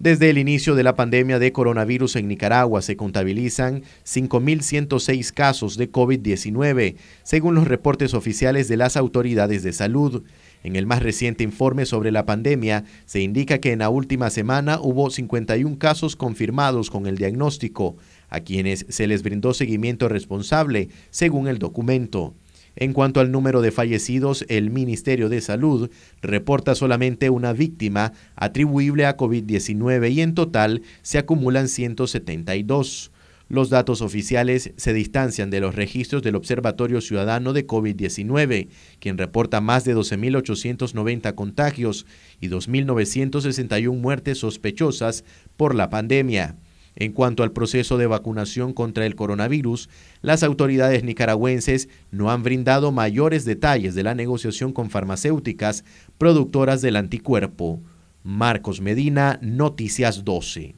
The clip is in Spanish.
Desde el inicio de la pandemia de coronavirus en Nicaragua se contabilizan 5.106 casos de COVID-19, según los reportes oficiales de las autoridades de salud. En el más reciente informe sobre la pandemia, se indica que en la última semana hubo 51 casos confirmados con el diagnóstico, a quienes se les brindó seguimiento responsable, según el documento. En cuanto al número de fallecidos, el Ministerio de Salud reporta solamente una víctima atribuible a COVID-19 y en total se acumulan 172. Los datos oficiales se distancian de los registros del Observatorio Ciudadano de COVID-19, quien reporta más de 12.890 contagios y 2.961 muertes sospechosas por la pandemia. En cuanto al proceso de vacunación contra el coronavirus, las autoridades nicaragüenses no han brindado mayores detalles de la negociación con farmacéuticas productoras del anticuerpo. Marcos Medina, Noticias 12.